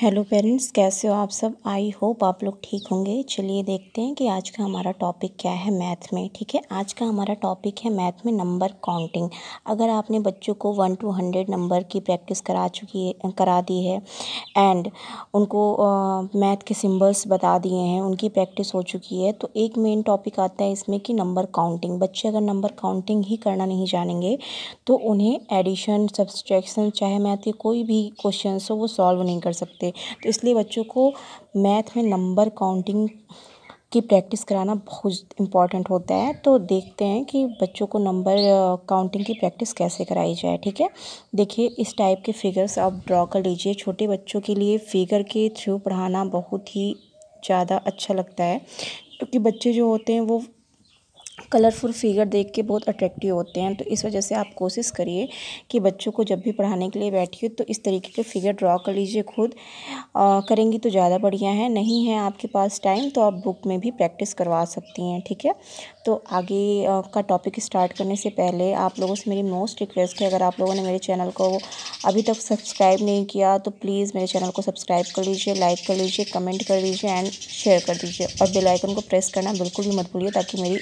hello parents कैसे हो आप सब आई होप आप लोग ठीक होंगे चलिए देखते हैं कि आज का हमारा टॉपिक क्या है मैथ में ठीक है आज का हमारा टॉपिक है मैथ में नंबर काउंटिंग अगर आपने बच्चों को वन टू हंड्रेड नंबर की प्रैक्टिस करा चुकी है करा दी है एंड उनको मैथ के सिंबल्स बता दिए हैं उनकी प्रैक्टिस हो चुकी है तो एक मेन टॉपिक आता है इसमें कि नंबर काउंटिंग बच्चे अगर नंबर काउंटिंग ही करना नहीं जानेंगे तो उन्हें एडिशन सब्सट्रैक्शन चाहे मैथ के कोई भी क्वेश्चन हो वो सॉल्व नहीं कर सकते सकते तो इसलिए बच्चों को मैथ में नंबर काउंटिंग की प्रैक्टिस कराना बहुत इम्पॉर्टेंट होता है तो देखते हैं कि बच्चों को नंबर काउंटिंग की प्रैक्टिस कैसे कराई जाए ठीक है देखिए इस टाइप के फिगर्स आप ड्रॉ कर लीजिए छोटे बच्चों के लिए फिगर के थ्रू पढ़ाना बहुत ही ज़्यादा अच्छा लगता है क्योंकि बच्चे जो होते हैं वो कलरफुल फिगर देख के बहुत अट्रैक्टिव होते हैं तो इस वजह से आप कोशिश करिए कि बच्चों को जब भी पढ़ाने के लिए बैठिए तो इस तरीके के फिगर ड्रॉ कर लीजिए खुद आ, करेंगी तो ज़्यादा बढ़िया है नहीं है आपके पास टाइम तो आप बुक में भी प्रैक्टिस करवा सकती हैं ठीक है तो आगे आ, का टॉपिक स्टार्ट करने से पहले आप लोगों से मेरी मोस्ट रिक्वेस्ट है अगर आप लोगों ने मेरे चैनल को अभी तक सब्सक्राइब नहीं किया तो प्लीज़ मेरे चैनल को सब्सक्राइब कर लीजिए लाइक कर लीजिए कमेंट कर लीजिए एंड शेयर कर दीजिए और बेलाइकन को प्रेस करना बिल्कुल भी मत भूलिए ताकि मेरी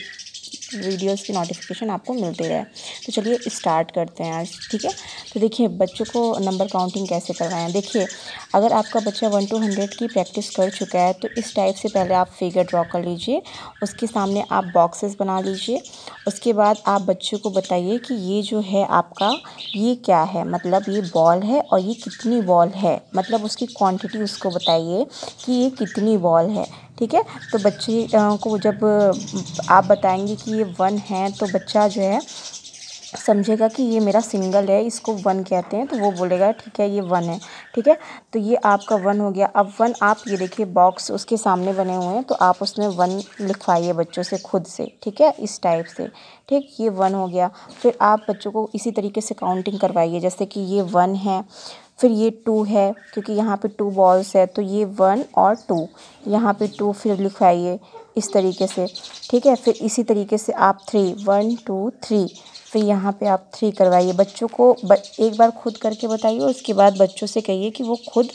वीडियोस की नोटिफिकेशन आपको मिलती रहे तो चलिए स्टार्ट करते हैं आज ठीक है तो देखिए बच्चों को नंबर काउंटिंग कैसे करवाएं देखिए अगर आपका बच्चा वन टू हंड्रेड की प्रैक्टिस कर चुका है तो इस टाइप से पहले आप फिगर ड्रॉ कर लीजिए उसके सामने आप बॉक्सेस बना लीजिए उसके बाद आप बच्चों को बताइए कि ये जो है आपका ये क्या है मतलब ये बॉल है और ये कितनी बॉल है मतलब उसकी क्वान्टिटी उसको बताइए कि ये कितनी बॉल है ठीक है तो बच्चे को जब आप बताएंगे कि ये वन है तो बच्चा जो है समझेगा कि ये मेरा सिंगल है इसको वन कहते हैं तो वो बोलेगा ठीक है ये वन है ठीक है तो ये आपका वन हो गया अब वन आप ये देखिए बॉक्स उसके सामने बने हुए हैं तो आप उसमें वन लिखवाइए बच्चों से खुद से ठीक है इस टाइप से ठीक ये वन हो गया फिर आप बच्चों को इसी तरीके से काउंटिंग करवाइए जैसे कि ये वन है फिर ये टू है क्योंकि यहाँ पे टू बॉल्स है तो ये वन और टू यहाँ पे टू फिर लिखवाइए इस तरीके से ठीक है फिर इसी तरीके से आप थ्री वन टू थ्री फिर यहाँ पे आप थ्री करवाइए बच्चों को ब, एक बार खुद करके बताइए उसके बाद बच्चों से कहिए कि वो खुद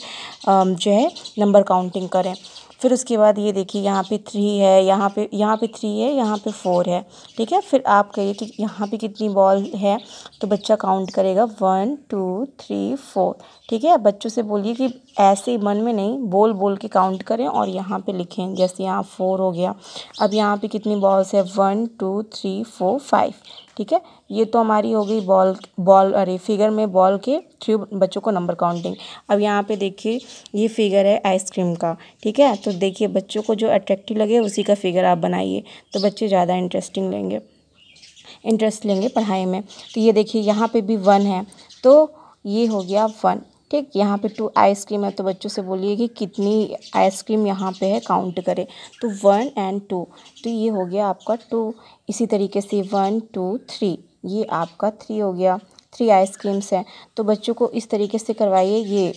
जो है नंबर काउंटिंग करें फिर उसके बाद ये देखिए यहाँ पे थ्री है यहाँ पे यहाँ पे थ्री है यहाँ पे फोर है ठीक है फिर आप कहिए कि यहाँ पे कितनी बॉल है तो बच्चा काउंट करेगा वन टू थ्री फोर ठीक है बच्चों से बोलिए कि ऐसे मन में नहीं बोल बोल के काउंट करें और यहाँ पे लिखें जैसे यहाँ फोर हो गया अब यहाँ पे कितनी बॉल्स है one two three four five ठीक है ये तो हमारी हो गई बॉल बॉल अरे फिगर में बॉल के थ्री बच्चों को नंबर काउंटिंग अब यहाँ पे देखिए ये फिगर है आइसक्रीम का ठीक है तो देखिए बच्चों को जो अट्रैक्टिव लगे उसी का फिगर आप बनाइए तो बच्चे ज़्यादा इंटरेस्टिंग लेंगे इंटरेस्ट लेंगे पढ़ाई में तो ये देखिए यहाँ पर भी वन है तो ये हो गया वन ठीक यहाँ पे टू तो आइसक्रीम है तो बच्चों से बोलिए कि कितनी आइसक्रीम यहाँ पे है काउंट करें तो वन एंड टू तो ये हो गया आपका टू इसी तरीके से वन टू थ्री ये आपका थ्री हो गया थ्री आइसक्रीम्स हैं तो बच्चों को इस तरीके से करवाइए ये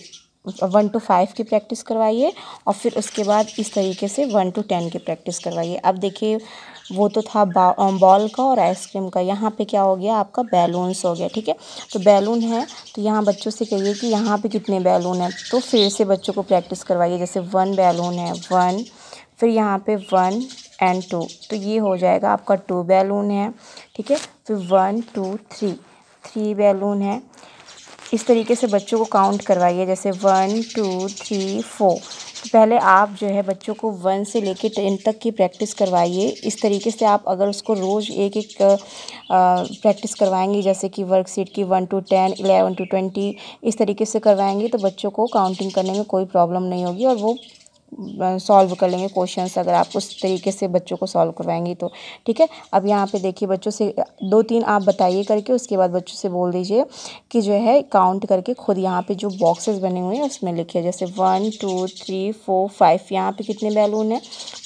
वन टू फाइव की प्रैक्टिस करवाइए और फिर उसके बाद इस तरीके से वन टू टेन की प्रैक्टिस करवाइए अब देखिए वो तो था बॉल का और आइसक्रीम का यहाँ पे क्या हो गया आपका बैलून्स हो गया ठीक है तो बैलून है तो यहाँ बच्चों से कहिए कि यहाँ पे कितने बैलून हैं तो फिर से बच्चों को प्रैक्टिस करवाइए जैसे वन बैलून है वन फिर यहाँ पे वन एंड टू तो ये हो जाएगा आपका टू बैलून है ठीक है फिर one two three three balloon है इस तरीके से बच्चों को काउंट करवाइए जैसे वन टू थ्री फोर तो पहले आप जो है बच्चों को वन से लेके टेन तक की प्रैक्टिस करवाइए इस तरीके से आप अगर उसको रोज़ एक एक प्रैक्टिस करवाएंगे जैसे कि वर्कशीट की one to ten eleven to twenty इस तरीके से करवाएंगे तो बच्चों को काउंटिंग करने में कोई प्रॉब्लम नहीं होगी और वो सॉल्व कर लेंगे क्वेश्चन अगर आप उस तरीके से बच्चों को सॉल्व करवाएंगी तो ठीक है अब यहाँ पे देखिए बच्चों से दो तीन आप बताइए करके उसके बाद बच्चों से बोल दीजिए कि जो है काउंट करके खुद यहाँ पे जो बॉक्सेस बने हुए हैं उसमें लिखिए जैसे one two three four five यहाँ पे कितने बैलून हैं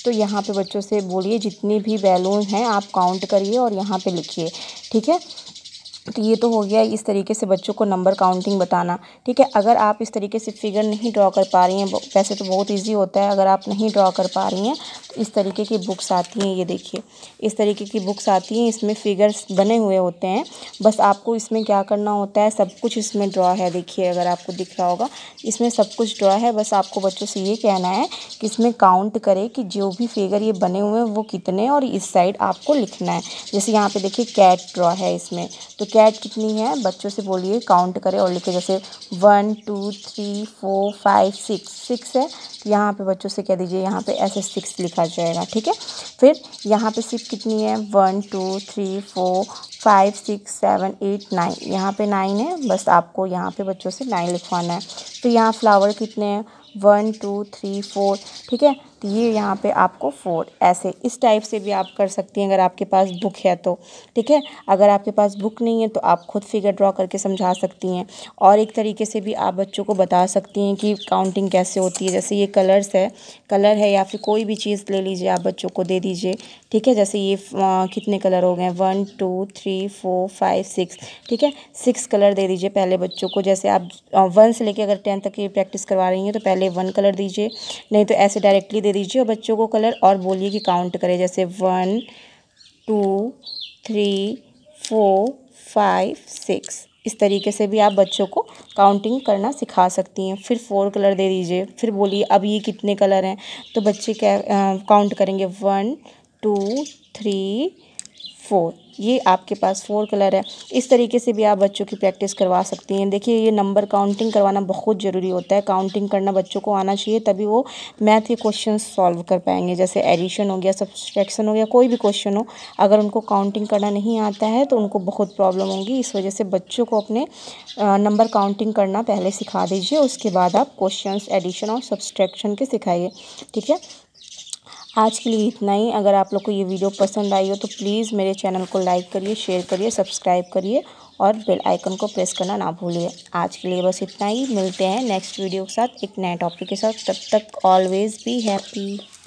तो यहाँ पर बच्चों से बोलिए जितनी भी बैलून हैं आप काउंट करिए और यहाँ पे लिखिए ठीक है तो ये तो हो गया इस तरीके से बच्चों को नंबर काउंटिंग बताना ठीक है अगर आप इस तरीके से फिगर नहीं ड्रॉ कर पा रही हैं वैसे तो बहुत इजी होता है अगर आप नहीं ड्रॉ कर पा रही हैं तो इस तरीके की बुक्स आती हैं ये देखिए इस तरीके की बुक्स आती हैं इसमें फिगर्स बने हुए होते हैं बस आपको इसमें क्या करना होता है सब कुछ इसमें ड्रॉ है देखिए अगर आपको दिख रहा होगा इसमें सब कुछ ड्रॉ है बस आपको बच्चों से ये कहना है कि इसमें काउंट करें कि जो भी फिगर ये बने हुए हैं वो कितने और इस साइड आपको लिखना है जैसे यहाँ पर देखिए कैट ड्रॉ है इसमें तो कैट कितनी है बच्चों से बोलिए काउंट करें और लिखे जैसे one two three four five six six है तो यहाँ पे बच्चों से कह दीजिए यहाँ पे ऐसे सिक्स लिखा जाएगा ठीक है फिर यहाँ पे सिक्स कितनी है one two three four five six seven eight nine यहाँ पे नाइन है बस आपको यहाँ पे बच्चों से नाइन लिखवाना है फिर तो यहाँ फ्लावर कितने हैं वन टू थ्री फोर ठीक है तो ये यहाँ पे आपको फोर ऐसे इस टाइप से भी आप कर सकती हैं अगर आपके पास बुक है तो ठीक है अगर आपके पास बुक नहीं है तो आप खुद फिगर ड्रॉ करके समझा सकती हैं और एक तरीके से भी आप बच्चों को बता सकती हैं कि काउंटिंग कैसे होती है जैसे ये कलर्स है कलर है या फिर कोई भी चीज़ ले लीजिए आप बच्चों को दे दीजिए ठीक है जैसे ये आ, कितने कलर हो गए one two three four five six ठीक है सिक्स कलर दे दीजिए पहले बच्चों को जैसे आप वन से लेके अगर टेंथ तक की प्रैक्टिस करवा रही हैं तो पहले पहले वन कलर दीजिए नहीं तो ऐसे डायरेक्टली दे दीजिए और बच्चों को कलर और बोलिए कि काउंट करें जैसे one two three four five six इस तरीके से भी आप बच्चों को काउंटिंग करना सिखा सकती हैं फिर फोर कलर दे दीजिए फिर बोलिए अब ये कितने कलर हैं तो बच्चे क्या काउंट करेंगे वन टू थ्री फोर ये आपके पास फोर कलर है इस तरीके से भी आप बच्चों की प्रैक्टिस करवा सकती हैं देखिए ये नंबर काउंटिंग करवाना बहुत ज़रूरी होता है काउंटिंग करना बच्चों को आना चाहिए तभी वो मैथ के क्वेश्चन सॉल्व कर पाएंगे जैसे एडिशन हो गया सब्सट्रैक्शन हो गया कोई भी क्वेश्चन हो अगर उनको काउंटिंग करना नहीं आता है तो उनको बहुत प्रॉब्लम होगी इस वजह से बच्चों को अपने नंबर काउंटिंग करना पहले सिखा दीजिए उसके बाद आप क्वेश्चन एडिशन और सब्सट्रैक्शन के सिखाइए ठीक है आज के लिए इतना ही अगर आप लोग को ये वीडियो पसंद आई हो तो प्लीज़ मेरे चैनल को लाइक करिए शेयर करिए सब्सक्राइब करिए और बेल आइकन को प्रेस करना ना भूलिए आज के लिए बस इतना ही मिलते हैं नेक्स्ट वीडियो के साथ एक नए टॉपिक के साथ तब तक ऑलवेज़ बी हैप्पी